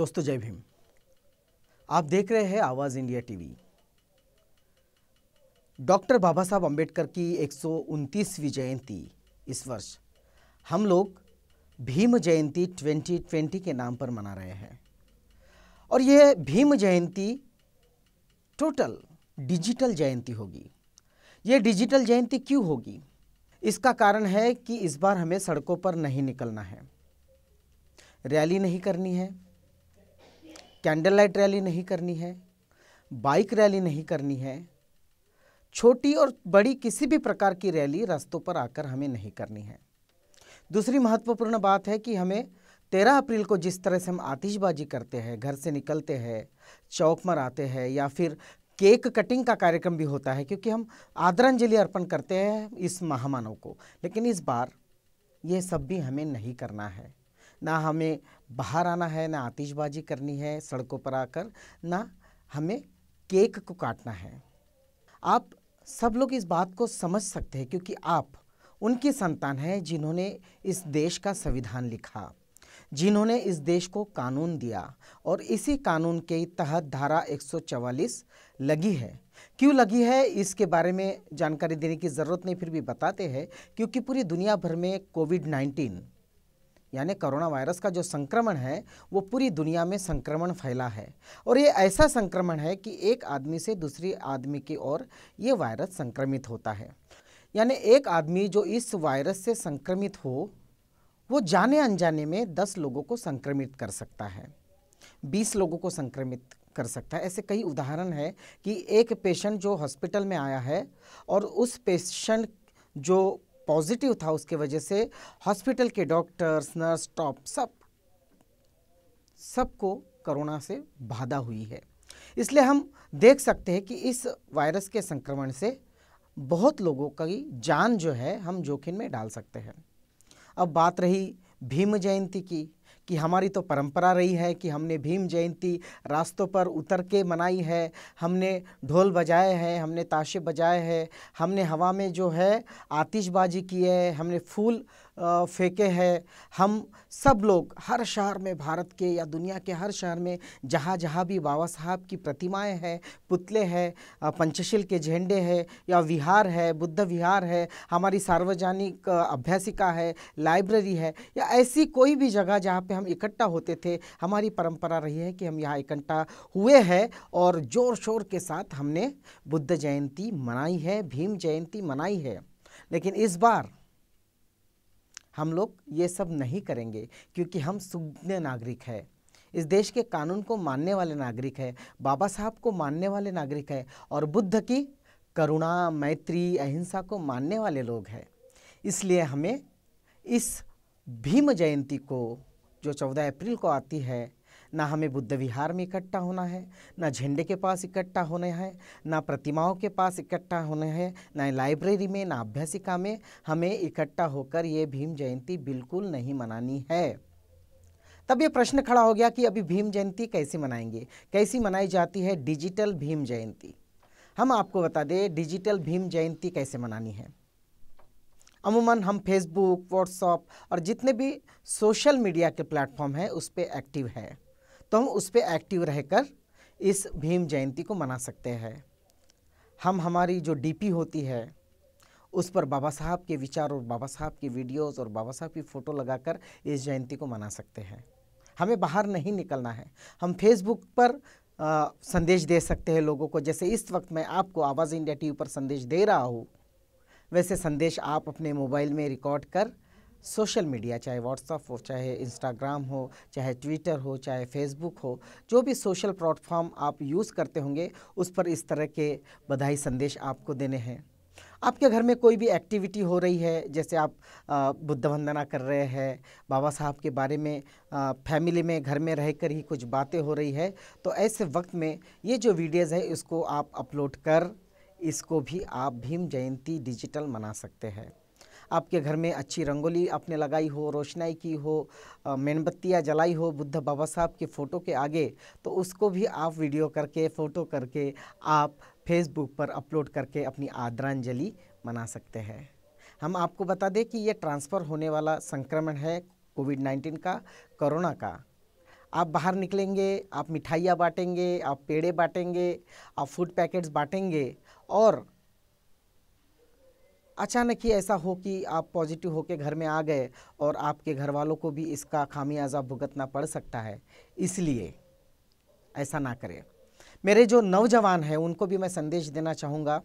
दोस्तों जय भीम आप देख रहे हैं आवाज़ India TV doctor Baba Saheb Ambedkar की एक सौ जयंती इस वर्ष हम लोग भीम जयंती 2020 के नाम पर मना रहे हैं और यह भीम जयंती टोटल डिजिटल जयंती होगी ये डिजिटल जयंती क्यों होगी इसका कारण है कि इस बार हमें सड़कों पर नहीं निकलना है रैली नहीं करनी है कैंडल लाइट रैली नहीं करनी है बाइक रैली नहीं करनी है छोटी और बड़ी किसी भी प्रकार की रैली रास्तों पर आकर हमें नहीं करनी है दूसरी महत्वपूर्ण बात है कि हमें तेरह अप्रैल को जिस तरह से हम आतिशबाजी करते हैं घर से निकलते हैं चौक मर आते हैं या फिर केक कटिंग का कार्यक्रम भी होता है क्योंकि हम आदरांजलि अर्पण करते हैं इस महामानव को लेकिन इस बार ये सब भी हमें नहीं करना है ना हमें बाहर आना है ना आतिशबाजी करनी है सड़कों पर आकर ना हमें केक को काटना है आप सब लोग इस बात को समझ सकते हैं क्योंकि आप उनकी संतान हैं जिन्होंने इस देश का संविधान लिखा जिन्होंने इस देश को कानून दिया और इसी कानून के तहत धारा 144 लगी है क्यों लगी है इसके बारे में जानकारी देने की ज़रूरत नहीं फिर भी बताते हैं क्योंकि पूरी दुनिया भर में कोविड यानी कोरोना वायरस का जो संक्रमण है वो पूरी दुनिया में संक्रमण फैला है और ये ऐसा संक्रमण है कि एक आदमी से दूसरे आदमी की ओर ये वायरस संक्रमित होता है यानी एक आदमी जो इस वायरस से संक्रमित हो वो जाने अनजाने में दस लोगों को संक्रमित कर सकता है बीस लोगों को संक्रमित कर सकता है ऐसे कई उदाहरण है कि एक पेशेंट जो हॉस्पिटल में आया है और उस पेशेंट जो पॉजिटिव था उसके वजह से हॉस्पिटल के डॉक्टर्स नर्स टॉप सब सबको कोरोना से बाधा हुई है इसलिए हम देख सकते हैं कि इस वायरस के संक्रमण से बहुत लोगों की जान जो है हम जोखिम में डाल सकते हैं अब बात रही भीम जयंती की कि हमारी तो परंपरा रही है कि हमने भीम जयंती रास्तों पर उतर के मनाई है हमने ढोल बजाए हैं हमने ताशे बजाए हैं हमने हवा में जो है आतिशबाजी की है हमने फूल फेंके हैं हम सब लोग हर शहर में भारत के या दुनिया के हर शहर में जहाँ जहाँ भी बाबा साहब की प्रतिमाएं हैं पुतले हैं पंचशील के झंडे हैं या विहार है बुद्ध विहार है हमारी सार्वजनिक अभ्यासिका है लाइब्रेरी है या ऐसी कोई भी जगह जहाँ पे हम इकट्ठा होते थे हमारी परंपरा रही है कि हम यहाँ इकट्ठा हुए हैं और ज़ोर शोर के साथ हमने बुद्ध जयंती मनाई है भीम जयंती मनाई है लेकिन इस बार हम लोग ये सब नहीं करेंगे क्योंकि हम सुज्ञ नागरिक है इस देश के कानून को मानने वाले नागरिक है बाबा साहब को मानने वाले नागरिक है और बुद्ध की करुणा मैत्री अहिंसा को मानने वाले लोग हैं इसलिए हमें इस भीम जयंती को जो चौदह अप्रैल को आती है ना हमें बुद्ध विहार में इकट्ठा होना है ना झंडे के पास इकट्ठा होना है ना प्रतिमाओं के पास इकट्ठा होना है ना लाइब्रेरी में ना अभ्यासिका में हमें इकट्ठा होकर ये भीम जयंती बिल्कुल नहीं मनानी है तब ये प्रश्न खड़ा हो गया कि अभी भीम जयंती कैसे मनाएंगे कैसी मनाई जाती है डिजिटल भीम जयंती हम आपको बता दें डिजिटल भीम जयंती कैसे मनानी है अमूमन हम फेसबुक व्हाट्सअप और जितने भी सोशल मीडिया के प्लेटफॉर्म हैं उस पर एक्टिव है तो हम उस पर एक्टिव रहकर इस भीम जयंती को मना सकते हैं हम हमारी जो डीपी होती है उस पर बाबा साहब के विचार और बाबा साहब की वीडियोस और बाबा साहब की फ़ोटो लगाकर इस जयंती को मना सकते हैं हमें बाहर नहीं निकलना है हम फेसबुक पर आ, संदेश दे सकते हैं लोगों को जैसे इस वक्त मैं आपको आवाज़ इंडिया टीवी पर संदेश दे रहा हूँ वैसे संदेश आप अपने मोबाइल में रिकॉर्ड कर सोशल मीडिया चाहे व्हाट्सअप हो चाहे इंस्टाग्राम हो चाहे ट्विटर हो चाहे फेसबुक हो जो भी सोशल प्लेटफॉर्म आप यूज़ करते होंगे उस पर इस तरह के बधाई संदेश आपको देने हैं आपके घर में कोई भी एक्टिविटी हो रही है जैसे आप बुद्ध वंदना कर रहे हैं बाबा साहब के बारे में आ, फैमिली में घर में रह कर ही कुछ बातें हो रही है तो ऐसे वक्त में ये जो वीडियोज़ है इसको आप अपलोड कर इसको भी आप भीम जयंती डिजिटल मना सकते हैं आपके घर में अच्छी रंगोली आपने लगाई हो रोशनाई की हो मेणबत्तियाँ जलाई हो बुद्ध बाबा साहब के फ़ोटो के आगे तो उसको भी आप वीडियो करके फ़ोटो करके आप फेसबुक पर अपलोड करके अपनी आदरांजलि मना सकते हैं हम आपको बता दें कि ये ट्रांसफ़र होने वाला संक्रमण है कोविड नाइन्टीन का कोरोना का आप बाहर निकलेंगे आप मिठाइयाँ बाँटेंगे आप पेड़े बाँटेंगे आप फूड पैकेट्स बाँटेंगे और अचानक ही ऐसा हो कि आप पॉजिटिव होकर घर में आ गए और आपके घर वालों को भी इसका खामियाजा भुगतना पड़ सकता है इसलिए ऐसा ना करें मेरे जो नौजवान हैं उनको भी मैं संदेश देना चाहूँगा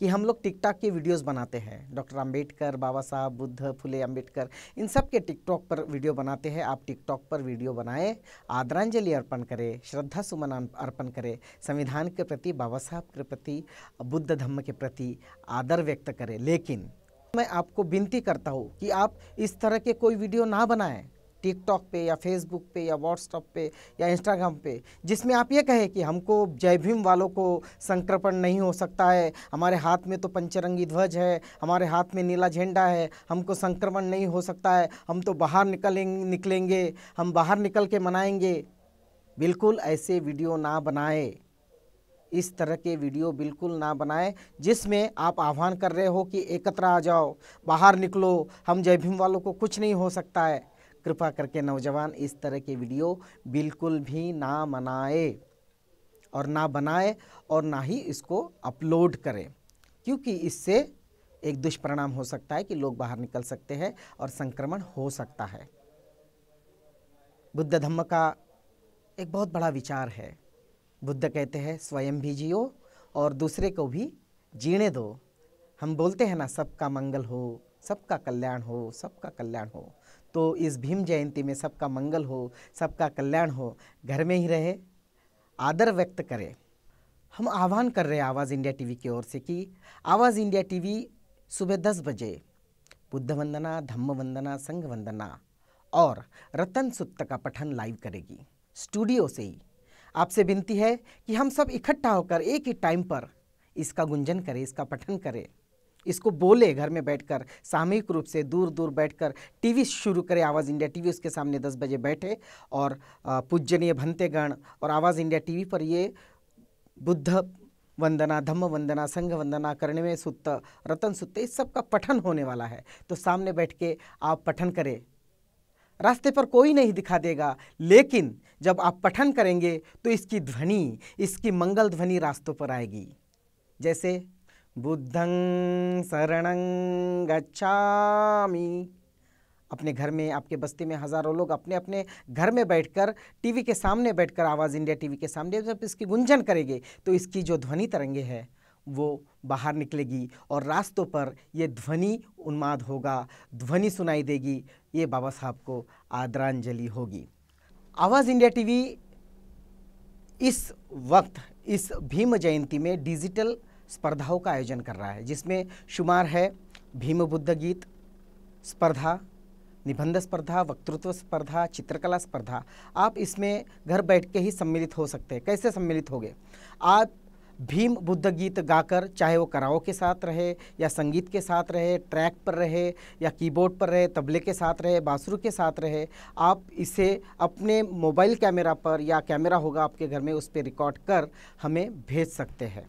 कि हम लोग टिकटॉक के वीडियोस बनाते हैं डॉक्टर अंबेडकर बाबा साहब बुद्ध फुले अंबेडकर इन सब के टिकटॉक पर वीडियो बनाते हैं आप टिकटॉक पर वीडियो बनाएं आदरांजलि अर्पण करें श्रद्धा सुमन अर्पण करें संविधान के प्रति बाबा साहब के प्रति बुद्ध धर्म के प्रति आदर व्यक्त करें लेकिन मैं आपको विनती करता हूँ कि आप इस तरह के कोई वीडियो ना बनाएं टिकटॉक पे या फेसबुक पे या व्हाट्सअप पे या इंस्टाग्राम पे जिसमें आप ये कहें कि हमको जय भीम वालों को संक्रमण नहीं हो सकता है हमारे हाथ में तो पंचरंगी ध्वज है हमारे हाथ में नीला झंडा है हमको संक्रमण नहीं हो सकता है हम तो बाहर निकलेंगे निकलेंगे हम बाहर निकल के मनाएंगे बिल्कुल ऐसे वीडियो ना बनाए इस तरह के वीडियो बिल्कुल ना बनाएं जिसमें आप आह्वान कर रहे हो कि एकत्र आ जाओ बाहर निकलो हम जय भीम वालों को कुछ नहीं हो सकता है कृपा करके नौजवान इस तरह के वीडियो बिल्कुल भी ना मनाए और ना बनाए और ना ही इसको अपलोड करें क्योंकि इससे एक दुष्परिणाम हो सकता है कि लोग बाहर निकल सकते हैं और संक्रमण हो सकता है बुद्ध धम्म का एक बहुत बड़ा विचार है बुद्ध कहते हैं स्वयं भी जियो और दूसरे को भी जीने दो हम बोलते हैं ना सबका मंगल हो सबका कल्याण हो सबका कल्याण हो तो इस भीम जयंती में सबका मंगल हो सबका कल्याण हो घर में ही रहे आदर व्यक्त करें हम आह्वान कर रहे हैं आवाज़ इंडिया टीवी की ओर से कि आवाज़ इंडिया टीवी सुबह दस बजे बुद्ध वंदना धम्म वंदना संघ वंदना और रतन सुप्त का पठन लाइव करेगी स्टूडियो से ही आपसे विनती है कि हम सब इकट्ठा होकर एक ही टाइम पर इसका गुंजन करें इसका पठन करें इसको बोले घर में बैठकर सामूहिक रूप से दूर दूर बैठकर टीवी शुरू करें आवाज़ इंडिया टीवी उसके सामने दस बजे बैठे और पूजनीय भंतेगण और आवाज़ इंडिया टीवी पर ये बुद्ध वंदना धम्म वंदना संघ वंदना में सुत्त रतन सुत्त इस सब का पठन होने वाला है तो सामने बैठ के आप पठन करें रास्ते पर कोई नहीं दिखा देगा लेकिन जब आप पठन करेंगे तो इसकी ध्वनि इसकी मंगल ध्वनि रास्तों पर आएगी जैसे बुद्ध शरण गच्छामि अपने घर में आपके बस्ती में हज़ारों लोग अपने अपने घर में बैठकर टीवी के सामने बैठकर आवाज़ इंडिया टीवी के सामने जब इसकी गुंजन करेंगे तो इसकी जो ध्वनि तरंगे है वो बाहर निकलेगी और रास्तों पर ये ध्वनि उन्माद होगा ध्वनि सुनाई देगी ये बाबा साहब को आदरांजलि होगी आवाज़ इंडिया टीवी इस वक्त इस भीम जयंती में डिजिटल स्पर्धाओं का आयोजन कर रहा है जिसमें शुमार है भीम बुद्ध गीत स्पर्धा निबंध स्पर्धा वक्तृत्व स्पर्धा चित्रकला स्पर्धा आप इसमें घर बैठ के ही सम्मिलित हो सकते हैं कैसे सम्मिलित होंगे आप भीम बुद्ध गीत गाकर चाहे वो कराओ के साथ रहे या संगीत के साथ रहे ट्रैक पर रहे या कीबोर्ड पर रहे तबले के साथ रहे बांसुरी के साथ रहे आप इसे अपने मोबाइल कैमरा पर या कैमरा होगा आपके घर में उस पर रिकॉर्ड कर हमें भेज सकते हैं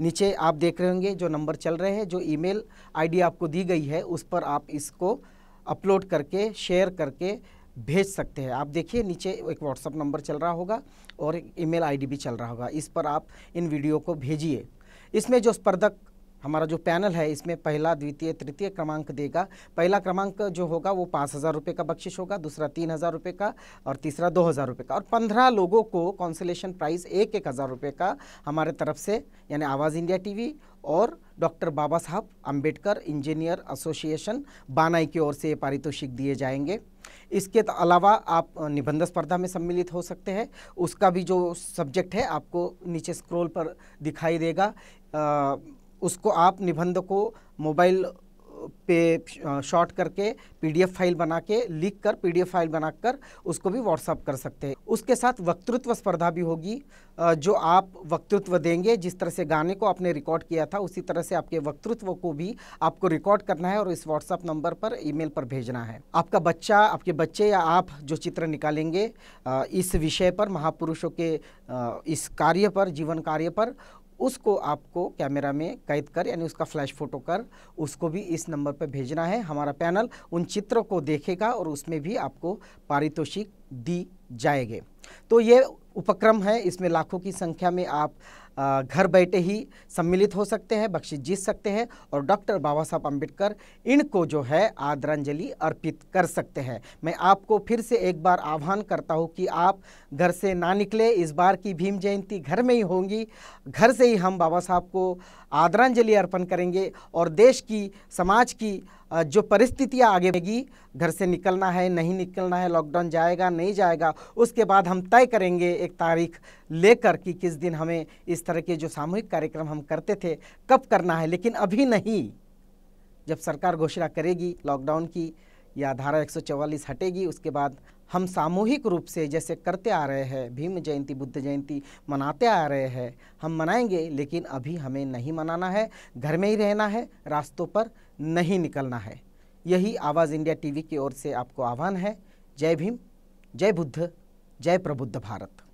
नीचे आप देख रहे होंगे जो नंबर चल रहे हैं जो ईमेल आईडी आपको दी गई है उस पर आप इसको अपलोड करके शेयर करके भेज सकते हैं आप देखिए नीचे एक व्हाट्सअप नंबर चल रहा होगा और एक ईमेल आईडी भी चल रहा होगा इस पर आप इन वीडियो को भेजिए इसमें जो स्पर्धक हमारा जो पैनल है इसमें पहला द्वितीय तृतीय क्रमांक देगा पहला क्रमांक जो होगा वो पाँच हज़ार रुपये का बख्शिश होगा दूसरा तीन हज़ार रुपये का और तीसरा दो हज़ार रुपये का और पंद्रह लोगों को कॉन्सलेशन प्राइस एक एक हज़ार रुपये का हमारे तरफ से यानी आवाज़ इंडिया टी और doctor Baba Saheb Ambedkar engineer association बानाई की ओर से ये पारितोषिक दिए जाएंगे इसके अलावा आप निबंध स्पर्धा में सम्मिलित हो सकते हैं उसका भी जो सब्जेक्ट है आपको नीचे स्क्रॉल पर दिखाई देगा उसको आप निबंध को मोबाइल पे शॉर्ट करके पीडीएफ फाइल बना के लिख कर पी फाइल बनाकर उसको भी व्हाट्सअप कर सकते हैं उसके साथ वक्तृत्व स्पर्धा भी होगी जो आप वक्तृत्व देंगे जिस तरह से गाने को आपने रिकॉर्ड किया था उसी तरह से आपके वक्तृत्व को भी आपको रिकॉर्ड करना है और इस व्हाट्सअप नंबर पर ईमेल पर भेजना है आपका बच्चा आपके बच्चे या आप जो चित्र निकालेंगे इस विषय पर महापुरुषों के इस कार्य पर जीवन कार्य पर उसको आपको कैमरा में कैद कर यानी उसका फ्लैश फोटो कर उसको भी इस नंबर पर भेजना है हमारा पैनल उन चित्रों को देखेगा और उसमें भी आपको पारितोषिक दी जाएगी तो ये उपक्रम है इसमें लाखों की संख्या में आप घर बैठे ही सम्मिलित हो सकते हैं बख्शी जीत सकते हैं और डॉक्टर बाबा साहब अम्बेडकर इनको जो है आदरांजलि अर्पित कर सकते हैं मैं आपको फिर से एक बार आह्वान करता हूँ कि आप घर से ना निकले इस बार की भीम जयंती घर में ही होंगी घर से ही हम बाबा साहब को आदरांजलि अर्पण करेंगे और देश की समाज की जो परिस्थितियाँ आगे बढ़ेगी घर से निकलना है नहीं निकलना है लॉकडाउन जाएगा नहीं जाएगा उसके बाद हम तय करेंगे एक तारीख लेकर कि किस दिन हमें इस तरह के जो सामूहिक कार्यक्रम हम करते थे कब करना है लेकिन अभी नहीं जब सरकार घोषणा करेगी लॉकडाउन की या धारा 144 हटेगी उसके बाद हम सामूहिक रूप से जैसे करते आ रहे हैं भीम जयंती बुद्ध जयंती मनाते आ रहे हैं हम मनाएंगे लेकिन अभी हमें नहीं मनाना है घर में ही रहना है रास्तों पर नहीं निकलना है यही आवाज़ इंडिया टीवी की ओर से आपको आह्वान है जय भीम जय बुद्ध जय प्रबुद्ध भारत